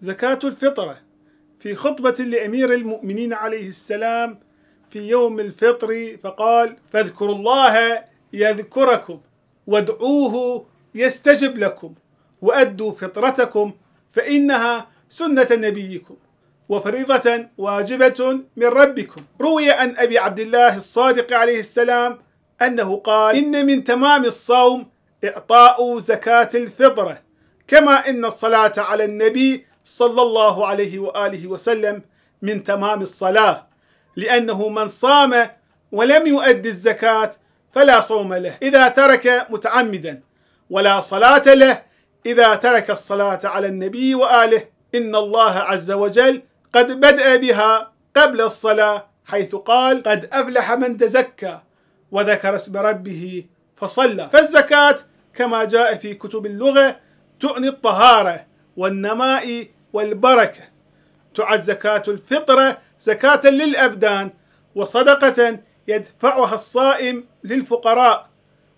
زكاة الفطرة في خطبة لأمير المؤمنين عليه السلام في يوم الفطر فقال: فاذكروا الله يذكركم وادعوه يستجب لكم وأدوا فطرتكم فإنها سنة نبيكم وفريضة واجبة من ربكم روي عن أبي عبد الله الصادق عليه السلام أنه قال إن من تمام الصوم إعطاء زكاة الفطرة كما إن الصلاة على النبي صلى الله عليه واله وسلم من تمام الصلاه لانه من صام ولم يؤدي الزكاه فلا صوم له اذا ترك متعمدا ولا صلاه له اذا ترك الصلاه على النبي واله ان الله عز وجل قد بدا بها قبل الصلاه حيث قال قد افلح من تزكى وذكر اسم ربه فصلى فالزكاه كما جاء في كتب اللغه تعني الطهاره والنماء والبركة تعد زكاة الفطرة زكاة للأبدان وصدقة يدفعها الصائم للفقراء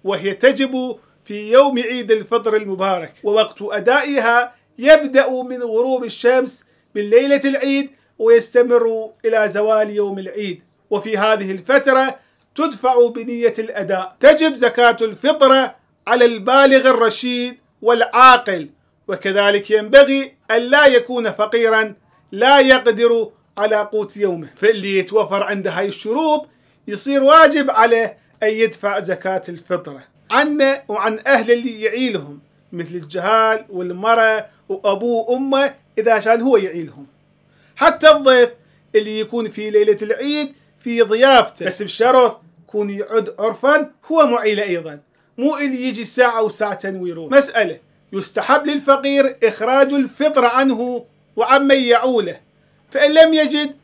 وهي تجب في يوم عيد الفطر المبارك ووقت أدائها يبدأ من غروب الشمس من ليلة العيد ويستمر إلى زوال يوم العيد وفي هذه الفترة تدفع بنية الأداء تجب زكاة الفطرة على البالغ الرشيد والعاقل وكذلك ينبغي أن لا يكون فقيرا لا يقدر على قوت يومه فاللي يتوفر عنده هاي الشروط يصير واجب عليه أن يدفع زكاة الفطرة عنا وعن أهل اللي يعيلهم مثل الجهال والمرأة وأبوه وأمه إذا كان هو يعيلهم حتى الضيف اللي يكون في ليلة العيد في ضيافته بس بشرط يكون يعد عرفا هو معيله أيضا مو اللي يجي ساعة وساعتين ويروح مسألة يستحب للفقير إخراج الفطر عنه وعمن يعوله فإن لم يجد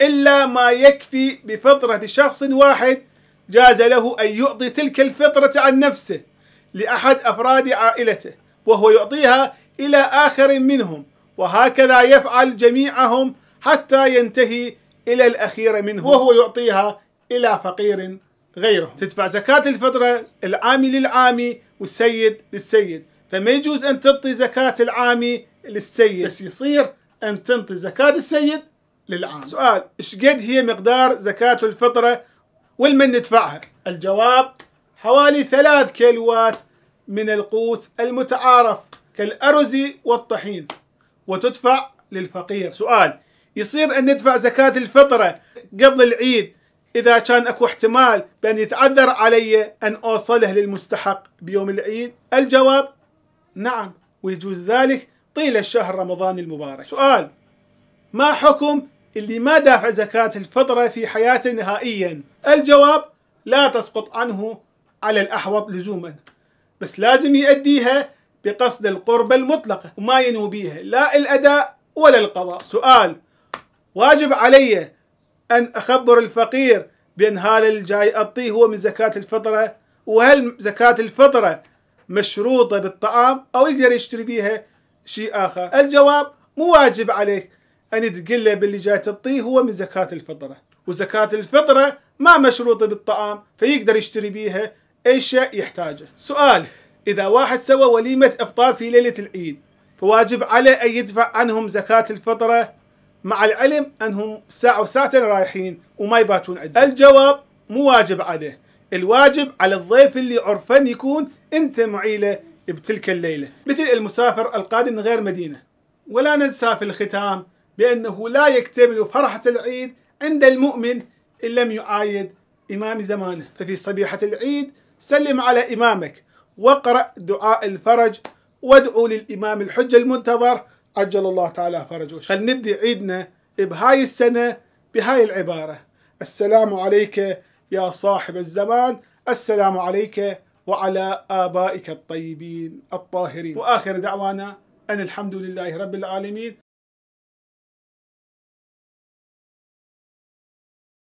إلا ما يكفي بفطرة شخص واحد جاز له أن يعطي تلك الفطرة عن نفسه لأحد أفراد عائلته وهو يعطيها إلى آخر منهم وهكذا يفعل جميعهم حتى ينتهي إلى الأخير منهم وهو يعطيها إلى فقير غيره تدفع زكاة الفطرة العامي للعامي والسيد للسيد فما يجوز أن تعطي زكاة العامي للسيد بس يصير أن تنطي زكاة السيد للعام سؤال إيش قد هي مقدار زكاة الفطرة والمن ندفعها الجواب حوالي ثلاث كيلوات من القوت المتعارف كالأرز والطحين وتدفع للفقير سؤال يصير أن ندفع زكاة الفطرة قبل العيد إذا كان أكو احتمال بأن يتعذر علي أن أوصله للمستحق بيوم العيد الجواب نعم ويجوز ذلك طيلة شهر رمضان المبارك سؤال ما حكم اللي ما دافع زكاة الفطرة في حياته نهائيا الجواب لا تسقط عنه على الأحوط لزوما بس لازم يؤديها بقصد القربة المطلقة وما ينو بها لا الأداء ولا القضاء سؤال واجب علي أن أخبر الفقير بأن هذا الجاي أعطيه هو من زكاة الفطرة وهل زكاة الفطرة مشروطة بالطعام أو يقدر يشتري بيها شيء آخر الجواب مو واجب عليك أن تقله باللي جاي تعطيه هو من زكاة الفطرة وزكاة الفطرة ما مشروطة بالطعام فيقدر يشتري بيها أي شيء يحتاجه سؤال إذا واحد سوى وليمة إفطار في ليلة العيد فواجب عليه أن يدفع عنهم زكاة الفطرة مع العلم أنهم ساعة وساعتين رايحين وما يباتون عنده الجواب مو واجب عليه الواجب على الضيف اللي عرفا يكون أنت معيله بتلك الليلة مثل المسافر القادم من غير مدينة ولا ننسى في الختام بأنه لا يكتمل فرحة العيد عند المؤمن إن لم يعايد إمام زمانه ففي صبيحة العيد سلم على إمامك واقرأ دعاء الفرج وادعو للإمام الحجة المنتظر عجل الله تعالى فرجه خل نبدي عيدنا بهاي السنة بهاي العبارة السلام عليك يا صاحب الزمان السلام عليك وعلى آبائك الطيبين الطاهرين وآخر دعوانا أن الحمد لله رب العالمين